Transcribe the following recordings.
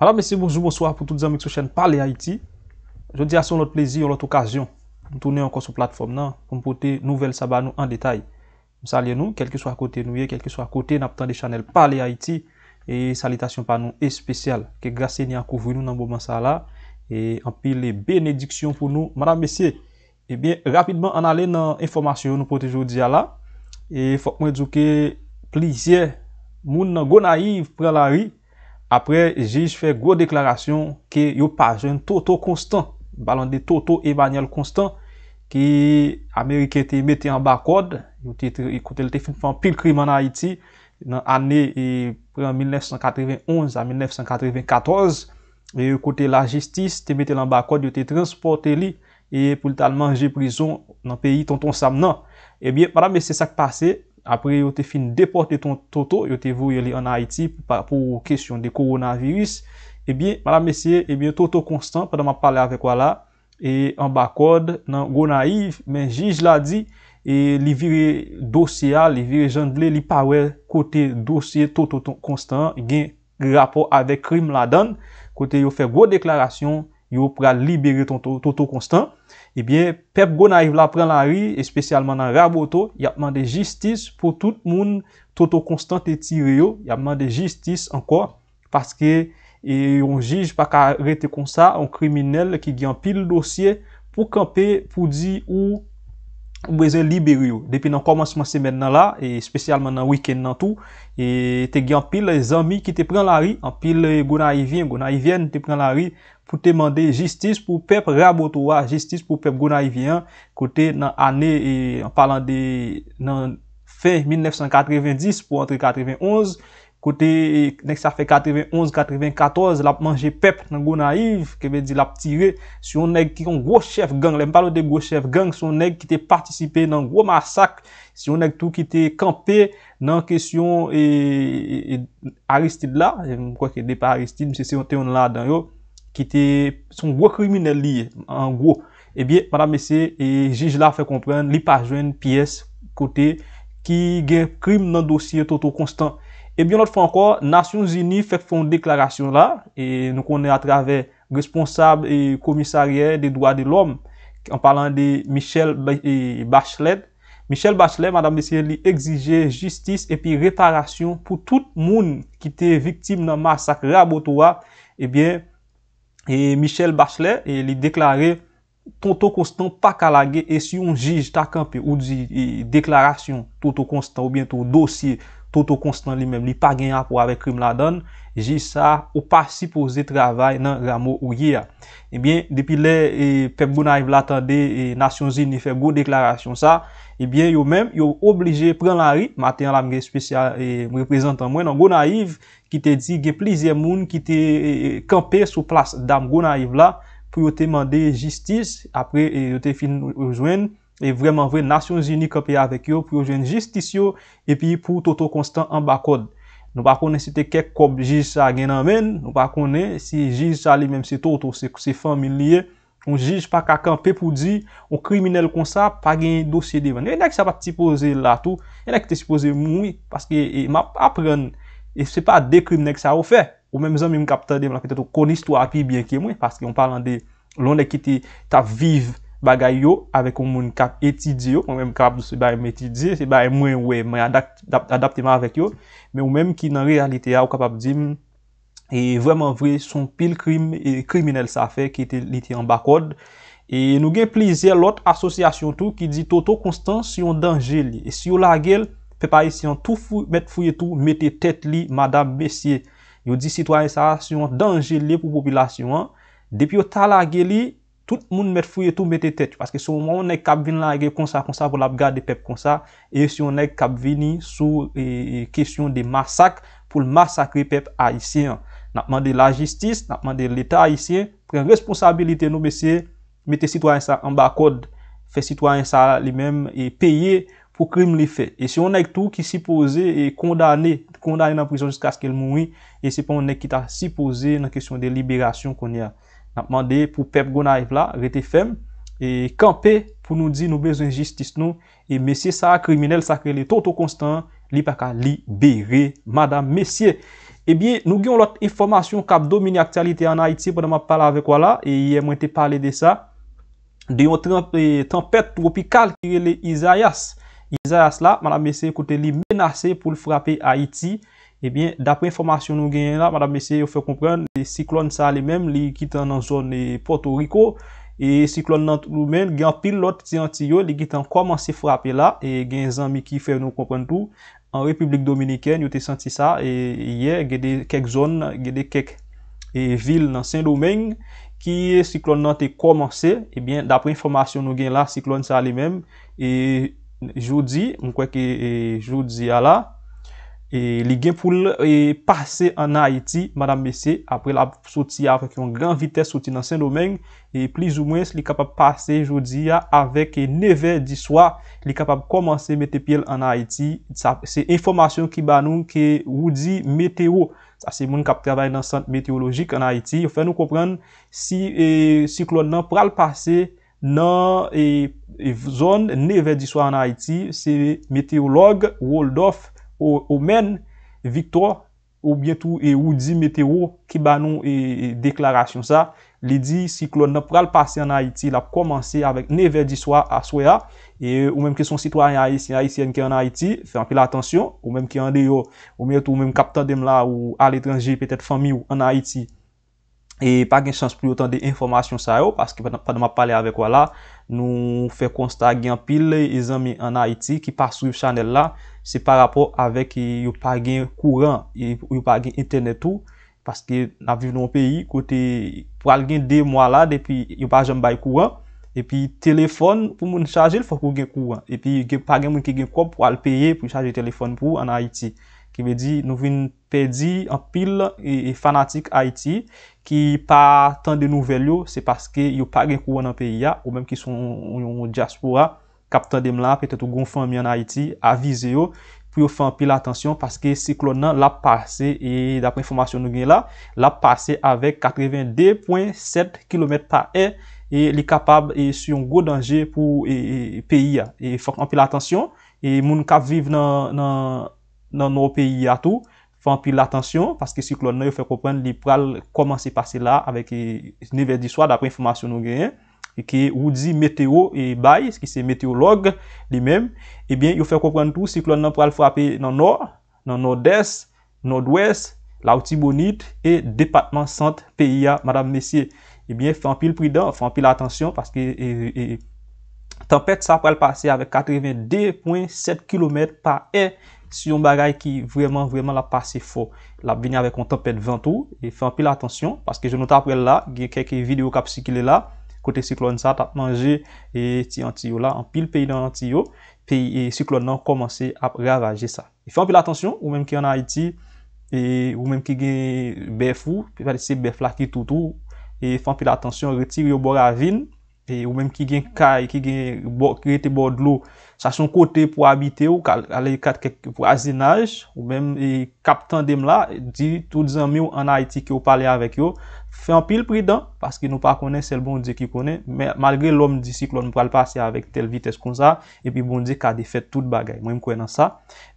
Madame Messie, bonjour, bonsoir pou tout zanmèk sou chèn Palé Haïti. Je vous dis à son l'autre plaisir, l'autre occasion. Nous tournons encore sur plateforme-là, pour nous porter nouvel sabat nous en détail. Nous saluons nous, quel que soit côté nous, quel que soit côté, n'abtendez chanel Palé Haïti. Et salutation par nous est spéciale, que grâce à nous a couvri nous n'en boubant ça là. Et un peu les bénédictions pour nous. Madame Messie, et eh bien rapidement, on allait dans l'information que nous portez aujourd'hui là. Et il faut que je vous dise que plaisir, moun n'a go naïve, pre la rite, apre jej fè gwo deklarasyon ki yo pajen toto konstan, balande toto evanyal konstan, ki Amerike te mette an bakod, yo te kote le te finfan pil krim an Haiti, nan ane e, pre an 1991 a 1994, e, yo kote la jistis te mette an bakod, yo te transporte li, e pou talman je prison nan peyi ton ton sam nan. E bie, madame, se sa k pase, apre yo te fin deporte ton Toto, yo te vou yoli an Haiti pou kesyon de koronavirus, ebyen, madame messie, ebyen Toto Constant, padan ma pale avek wala, e an bakod nan go naif, men jij la di, e li vire dosye a, li vire jandle, li pawe kote dosye Toto Constant, gen rapor avek krim la dan, kote yo fe go deklarasyon, yo pou la libere ton toto konstant, ebyen, pep go na yiv la pren la ri, espesyalman nan raboto, yapman de jistis pou tout moun toto konstant te tire yo, yapman de jistis anko, paske e yon jij pa ka rete kon sa, an kriminel ki gyan pil dosye, pou kampe pou di ou Oubezen liberyo, depi nan komanseman semen nan la, e spesyalman nan wikend nan tou, te gyan pil zami ki te pran la ri, an pil gona i vyen, gona i vyen te pran la ri, pou te mande justice pou pep raboto wa, justice pou pep gona i vyen, kote nan ane, an palan de, nan fe 1990 pou antre 91, Kote, e, nek sa fe 91, 94, lap manje pep nan gwo naiv, ke ve di lap tire, sou yon neg ki yon gwo chef gang, lem palo de gwo chef gang, sou yon neg ki te participe nan gwo masak, sou yon neg tou ki te kampe nan kesyon e, e, Aristide la, kwa ki de pa Aristide, mse se yon te yon la dan yo, ki te, son gwo krimine li, an gwo. E biye, madame se, jij la fe komprende, li pa jwen piyes kote ki gen krim nan dosye toto konstant. Et bien notre franco, Nations Unies fèk fè un déklarasyon la et nous connait à travers responsables et commissarières des droits de l'homme en parlant de Michel Bachelet. Michel Bachelet, madame de Sierre, li exige justice et puis réparation pour tout le monde qui était victime d'un massacre à Botoa. Et bien, Michel Bachelet, li déclare « T'autoconstant pas calagé et si on juge ta campée ou di déklarasyon t'autoconstant ou bien ton dossier » toto konstant li mèm li pa genya pou ave krim la dan, ji sa ou pa sipoze travay nan ramo ou ye a. Ebyen, eh depi le e, pep Gounaïv e, eh la tan de, nation zin li feb go deklarasyon sa, ebyen yo mèm, yo oblije pren la ri, maten la mge spesyal e, mreprezentan mwen, an Gounaïv ki te di ge plizye moun, ki te kampe sou plas dam Gounaïv la, pou yo te mande jistis, apre yo te fin ou joen, E vreman vre, Nasyon Zini kapye avek yo, pou yo jwen jistis yo, epi pou toto konstant an bakod. Nou bako ne site kek kop jiz sa genan men, nou bako ne, si jiz sa li, menm se toto, se familye, on jiz pa kakan pe pou di, on krimine l kon sa, pa gen dosye divan. Enak sa pa tipoze la tou, enak te sipoze moui, paske ma apren, se pa de kriminek sa ou fe, ou menm zan mi m kapta dem la, konis tou api bien ke moui, paske yon palan de londe ki te tap vive, bagay yo, avek ou moun kap etidye yo, mwen mwen kap dousi bay mwen etidye, bay mwen mwen mwen, mwen adapte ma avek yo, mwen mwen mwen ki nan realite ya, ou kapap di, e vreman vre, son pil krim, e kriminel sa fe, ki te liti an bakod, e nou gen plize lot, asosyasyon tou, ki di toto konstans, si yon danje li, e si yo la gel, pepare si yon tou fou, met fouye tou, mette tet li, madame besye, yo di sitwany sa, si yon danje li, pou populasyon, depi yo ta la geli, Tout moun mè fwye tou mè te tèt, paske sou moun mè kap vin la gen konsa konsa pou lap gade pep konsa, e si moun mè kap vin sou kesyon de masak pou masakri pep aisyen. Napman de la jistis, napman de l'Etat aisyen, pren responsabilite nou mè se mè te sitwaen sa anba kod, fe sitwaen sa li mèm, peye pou krim li fe. E si moun mè tou ki si pose, kondane nan prison jiska skèl moun, e si moun mè ki ta si pose nan kesyon de liberasyon konye a. N ap mande pou pep gona ev la rete fem. E kampe pou nou di nou bezon jistis nou. E mesye sara kriminel sakre li toto konstan. Li paka li bere madame mesye. E bie nou gyon lot informasyon kap domini aktialite an Haitie pwene ma pala avek wala. E ye mwente pale de sa. De yon trompet e, tropical kire le Izayas. Izayas la madame mesye kote li menase pou li frape Haitie. Ebyen, eh dapre informasyon nou gen la, madame mesye yo fe kompren, si klon sa li men, li kitan nan zon Porto Rico, e si klon nan nou men, gen pil lot ti an ti yo, li kitan koman se frape la, e gen zan mi ki fe nou kompren tou, an Republik Dominikèn, yo te senti sa, e ye, gen de kek zon, gen de kek vil nan Saint-Domingue, ki si eh, klon nan te koman se, ebyen, eh dapre informasyon nou gen la, si klon sa li men, e joudi, mkweke joudi a la, E li gen pou l e, passe an Aiti, madame Messe, apre la soti apre ki yon gran vites soti nan sen domen, e li kapap passe jodi ya avèk neve di swa, li kapap komanse metepiel an Aiti, se informasyon ki ban nou ki wou di meteo, sa se moun kap trabay nan sant meteologik an Aiti, yo fè nou kopren si klon nan pral passe nan zon neve di swa an Aiti, se meteolog ou oldof, Ou men, Victor, ou bientou e ou di meteo ki banon e deklarasyon sa, li di si klon nan pral pase an Haiti la pou komanse avèk neve di swa a swa ya, ou menm ke son sitwaryen Haitien ki an Haiti, fe anpe la atensyon, ou menm ki ande yo, ou miet ou menm kapta dem la ou al etranje, petèt fami yo an Haiti. E pa gen chans pou yotan de informasyon sa yo Paske padan ma pale avek wala Nou fe konsta gen pil E zami an Haiti ki pa sou yon chanel la Se pa rapor avek e Yon pa gen kouran e Yon pa gen internet ou Paske nan vive nou peyi Pou al gen dey mwa la Depi yon pa jen bay kouran E pi telefon pou moun chaje E pi gen koum pou al peye Pou chaje telefon pou an Haiti Ki ve di nou veni pe di an pil e, e fanatik Haiti ki pa tan de nouvel yo, se paske yo pa genkou an an peyi ya, ou menm ki son yon diaspora, kap tan dem la, petet ou gon fan mi an Haiti avize yo, pou yo fan pil atansyon, paske si klon nan la pase, e dapre informasyon nou gen la, la pase avek 82.7 km pa e, e li kapab si yon go danje pou peyi ya, e fok an pil atansyon, e moun kap viv nan nou peyi ya tou, Fampil l'atensyon, paske si klon nan yo fè kopren li pral koman se pase la, avek neve euh, di swa, dapre informasyon nougyen, eke ou di meteo e bay, se ki se meteolog, li men, eh ebyen yo fè kopren tou, si klon nan pral frapi nan nor, nan nord-est, nord-ouest, laouti bonit, e depatman sant PIA, madame messie, ebyen eh fampil pridan, fampil l'atensyon, paske tempète sa pral pase avek 82.7 km pa e, e, Si yon bagay ki vreman vreman la pase fo, la bwenye avek yon tempet vantou, e fe anpi la atensyon, paske je nota apre la, gen keke video kap si ki le la, kote si klon sa tap manje, eti an ti yo la, an pil peyi nan an ti yo, peyi e si klon nan komanse ap ravaje sa. E fe anpi la atensyon, ou menm ki yon a iti, ou menm ki gen be fou, pe va disi be flakitoutou, fe anpi la atensyon, reti yon bor avin, E ou menm ki gen kay, ki gen krete bodlo Sasyon kote pou habite ou Kale kat kek pou azinaj Ou menm e kapten dem la Di tout zan mi ou an Haiti ki ou pale avek yo Fe an pil pri dan Paske nou pa kone, sel bon di ki kone Malgre lom disi klo nou pale pase Avek tel vites kon sa E pi bon di ka defet tout bagay Menm kwen an sa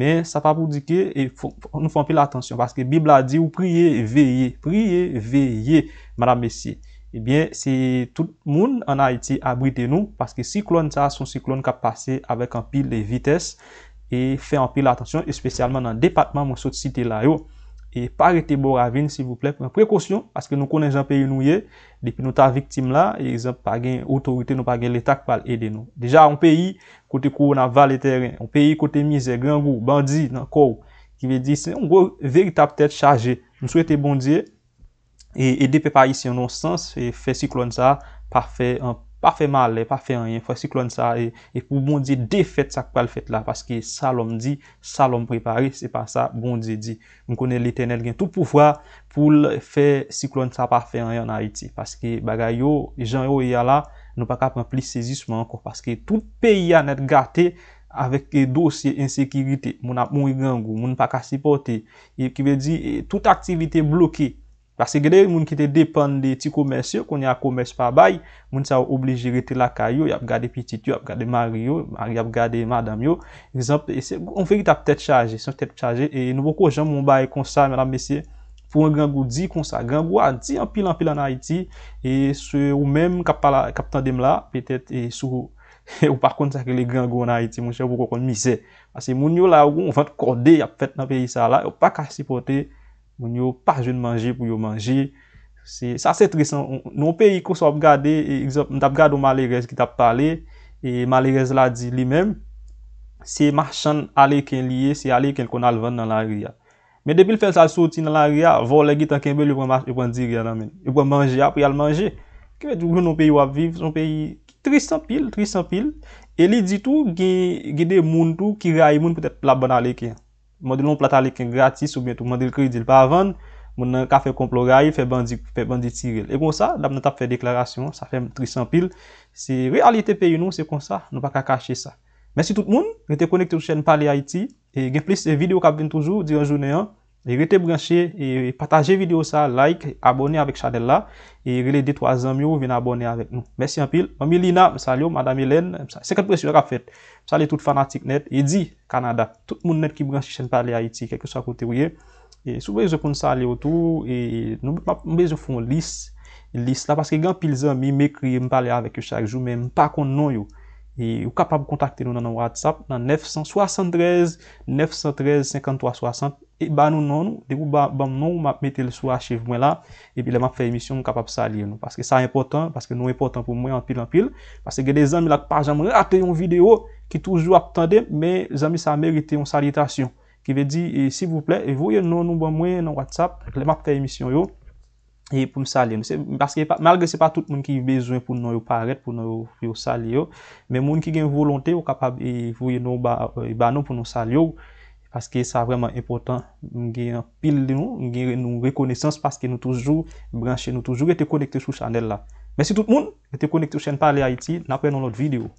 Menm sa pa pou di ke e Nou fe an pil atensyon Paske bibla di ou priye veye Priye veye Madame Messie ebyen si tout moun an a iti abrite nou paske siklon ta son siklon ka pase avek an pil de vites e fe an pil atensyon espesyalman nan depatman monsot site la yo e parete bo ravine si bou plek mwen prekosyon paske nou konen jan peyi nou ye depi nou ta viktim la e yon pa gen otorite nou pa gen letak pal e de nou deja an peyi kote kou nan val e teren an peyi kote mize gran gou bandi nan kou ki ve di se an go verita ptet chaje m sou ete bondye E, e depe pa yisi anonsans, e fè siklon sa, pa fè an, pa fè mal, e pa fè an, fè siklon sa E pou bondi de fèt sa kwa l fèt la, paske salom di, salom prepari, se pa sa bondi di M konen l'Eternel gen tout poufwa pou fè siklon sa, pa fè an, an a iti Paske bagay yo, jan yo ya la, nou pa ka pren pli sezisman anko Paske tout pe ya net gâte, avèk dosye insekirite, moun ap moun igangou, moun pa ka sipote E ki ve di, tout aktivite bloké Bas se grede moun ki te depande ti komersyon, konye a komersyon pa bay, moun sa ou obligere te lakay yo, yap gade pitit yo, yap gade mari yo, yap gade madam yo. Exemple, on fe yi ta ptet chaje, se yon ptet chaje, e nou wakou jan moun bay konsa, menam mesye, pou an gangou di, konsa gangou, an di an pilan pilan na iti, e sou ou men kap tan dem la, petet, e sou ou, ou par kont sa ke le gangou na iti, moun chè wakou kon misè. Bas se moun yo la ou, ou vant kode, yap fet nan pe yi sa la, ou pa kasi pote, Moun yo pa joun manje pou yo manje. Sa se trisan. Nou peyi kous ap gade, mt e, ap gade ou Malé Rez ki tap pale. E Malé Rez la di li mem. Se marchan aleken liye, se aleken kon alvan nan la ria. Me depil fel sa al soti nan la ria, vol e git anken bel yo pwa manje ap yal manje. Kwen joun nou peyi wap viv, son peyi trisan pil, trisan pil. E li di tou gede moun tou ki ray moun pwetet la ban aleken. Mwen di loun plata li ken gratis ou mwen di l kredi l pa avan, mwen nan ka fe komplo ray, fe bandi tirel. E kon sa, la mnen tap fe deklarasyon, sa fem 300 pil. Se realite pe yon nou, se kon sa, nou pa ka kache sa. Mensi tout moun, rete konekte ou chen pale Haiti, e gen plis se video ka bine toujou, di an jounen an. E rete branche, e pataje video sa, like, abone avèk chadella, e rele de toazanm yo, ven abone avèk nou. Mèsi anpil, mèmi Lina, mè sa li yo, mada Mélène, mè sa 50 presyon rafèt, mè sa li tout fanatik net, e di, Kanada, tout moun net ki branche chen palè Haiti, kèk yo sa kote wè, e soube yo kon sa li yo tou, e mbe yo fon lis, lis la, paske gen apil zan mi mè kri mpalè avèk yo chade, jou mè mpa kon non yo. E ou kapap kontakte nou nan watsap nan 973-953-60. E ban nou nan nou, dekou ban nou map metel sou achev mwen la. E pi le map fè emisyon nou kapap salye nou. Paske sa importan, paske nou importan pou mwen anpil anpil. Paske gen de zami la pa jam rate yon video ki toujou ap tende. Men zami sa merite yon salyetasyon. Ki ve di, e, si vous plè, e vouye nou nou ban mwen nan watsap le map fè emisyon yo. E pou m salye nou. Malgre se pa tout moun ki yi bezwen pou nou yu paret, pou nou yu salye yo, men moun ki gen volonte ou kapab yi fuyen nou banon euh, pou nou salye yo, paske sa vreman impotant gen pil di nou, gen nou rekonesans paske nou toujou, branche nou toujou, ete konekte sou chanel la. Mese tout moun, ete konekte ou chanel pale Haiti, napre nou lot videyo.